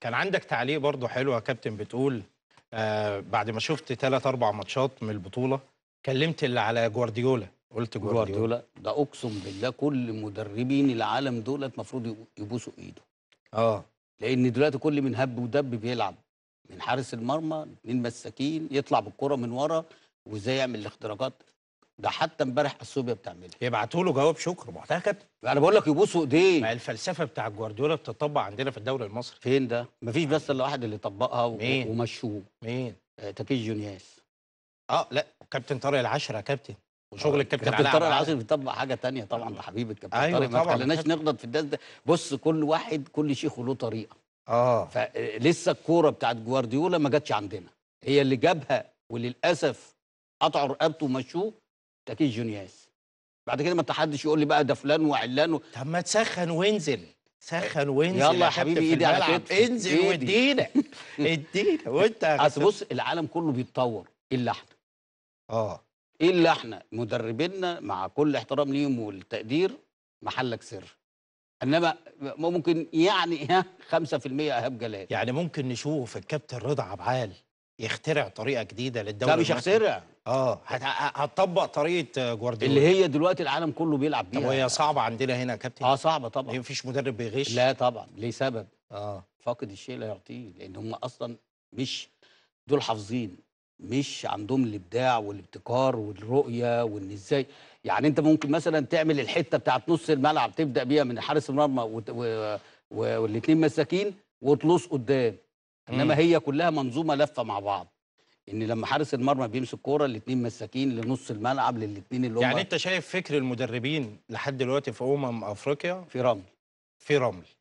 كان عندك تعليق برضه حلو يا كابتن بتقول آه بعد ما شفت ثلاث اربع ماتشات من البطوله كلمت اللي على جوارديولا قلت جوارديولا ده اقسم بالله كل مدربين العالم دولت المفروض يبوسوا ايده اه لان دلوقتي كل من هب ودب بيلعب من حارس المرمى من مساكين يطلع بالكره من ورا وازاي يعمل الاختراقات ده حتى امبارح اسوبيا بتعملها يبعتوا له جواب شكر كابتن انا بقول لك يبوسوا ايديه ما الفلسفه بتاع جوارديولا بتطبق عندنا في الدوري المصري فين ده مفيش بس الا واحد اللي طبقها و... مين؟ ومشوه مين آه تكيس جونياس اه لا كابتن طارق العشرة يا كابتن وشغل آه، الكابتن كابتن طارق العشرة بيطبق حاجه تانية طبعا ده حبيب الكابتن أيوة طارق ما خليناش نغلط في الناس ده بص كل واحد كل شيخ له طريقه اه فلسه آه، الكوره بتاعت جوارديولا ما جاتش عندنا هي اللي جابها وللاسف قطعوا رقبته ومشوه تكيس جونياس بعد كده ما حدش يقول لي بقى ده فلان وعلان و... طب ما تسخن وانزل سخن وانزل يلا يا حبيبي ايدي على كتفك انزل وادينا ادينا وانت اصل بص العالم كله بيتطور الا احنا اه الا احنا مدربينا مع كل احترام ليهم والتقدير محلك سر انما ممكن يعني ها 5% ايهاب جلال يعني ممكن نشوف الكابتن رضا عبعال يخترع طريقه جديده للدوري لا مش هيخترع اه هتطبق طريقه آه، جوارديولا اللي هي دلوقتي العالم كله بيلعب بيها طب وهي صعبه عندنا هنا يا كابتن اه صعبه طبعا ما مفيش مدرب بيغش لا طبعا ليه سبب اه فاقد الشيء لا يعطيه لان هم اصلا مش دول حافظين مش عندهم الابداع والابتكار والرؤيه وان ازاي يعني انت ممكن مثلا تعمل الحته بتاعت نص الملعب تبدا بيها من حارس المرمى والاثنين مساكين وتلص قدام انما هي كلها منظومه لفه مع بعض ان لما حارس المرمى بيمسك كوره الاثنين مساكين لنص الملعب للاثنين اللي هم يعني انت شايف فكر المدربين لحد دلوقتي في امم افريقيا في رمل في رمل